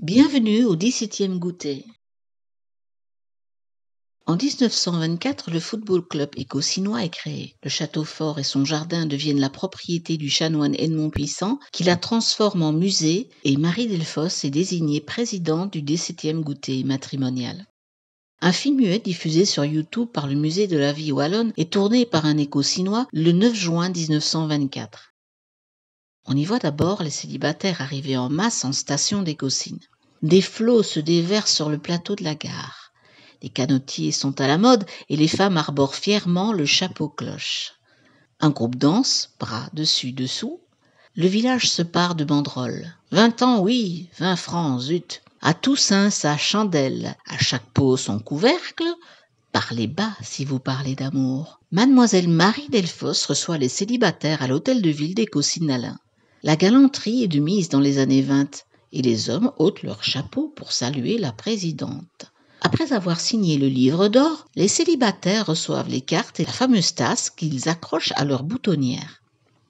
Bienvenue au 17e goûter. En 1924, le football club écossinois est créé. Le château fort et son jardin deviennent la propriété du chanoine Edmond Puissant, qui la transforme en musée, et Marie Delfosse est désignée présidente du 17e goûter matrimonial. Un film muet diffusé sur YouTube par le musée de la vie wallonne est tourné par un éco-sinois le 9 juin 1924. On y voit d'abord les célibataires arriver en masse en station des gossines. Des flots se déversent sur le plateau de la gare. Les canotiers sont à la mode et les femmes arborent fièrement le chapeau cloche. Un groupe danse, bras dessus-dessous. Le village se part de banderoles. Vingt ans, oui, vingt francs, zut. À Toussaint, sa chandelle. À chaque pot, son couvercle. Parlez bas si vous parlez d'amour. Mademoiselle Marie Delfos reçoit les célibataires à l'hôtel de ville des Alain. La galanterie est de mise dans les années 20 et les hommes ôtent leur chapeau pour saluer la présidente. Après avoir signé le livre d'or, les célibataires reçoivent les cartes et la fameuse tasse qu'ils accrochent à leur boutonnière.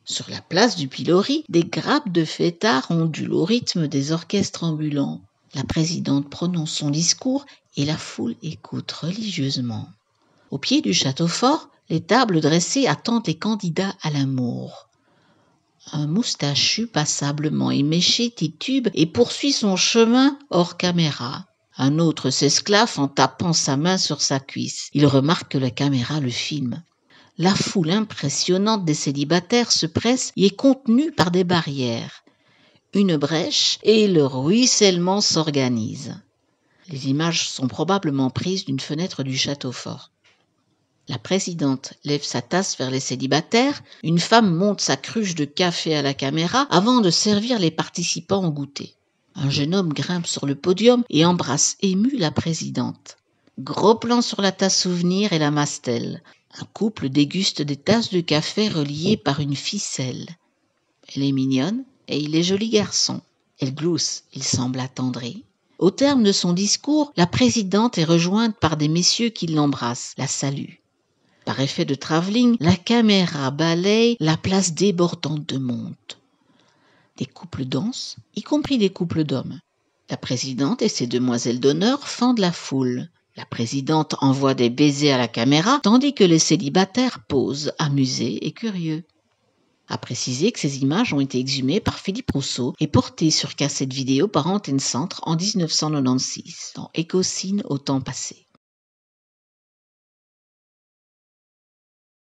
Sur la place du pilori, des grappes de fêtards ondulent au rythme des orchestres ambulants. La présidente prononce son discours et la foule écoute religieusement. Au pied du château fort, les tables dressées attendent les candidats à l'amour un moustachu passablement éméché titube et poursuit son chemin hors caméra. Un autre s'esclave en tapant sa main sur sa cuisse. Il remarque que la caméra le filme. La foule impressionnante des célibataires se presse et est contenue par des barrières. Une brèche et le ruissellement s'organise. Les images sont probablement prises d'une fenêtre du château fort. La présidente lève sa tasse vers les célibataires, une femme monte sa cruche de café à la caméra avant de servir les participants au goûter. Un jeune homme grimpe sur le podium et embrasse ému la présidente. Gros plan sur la tasse souvenir et la mastelle. Un couple déguste des tasses de café reliées par une ficelle. Elle est mignonne et il est joli garçon. Elle glousse, il semble attendri. Au terme de son discours, la présidente est rejointe par des messieurs qui l'embrassent, la saluent. Par effet de travelling, la caméra balaye la place débordante de monde. Des couples dansent, y compris des couples d'hommes. La présidente et ses demoiselles d'honneur fendent la foule. La présidente envoie des baisers à la caméra, tandis que les célibataires posent, amusés et curieux. A préciser que ces images ont été exhumées par Philippe Rousseau et portées sur cassette vidéo par Antenne Centre en 1996, dans Écocine au temps passé.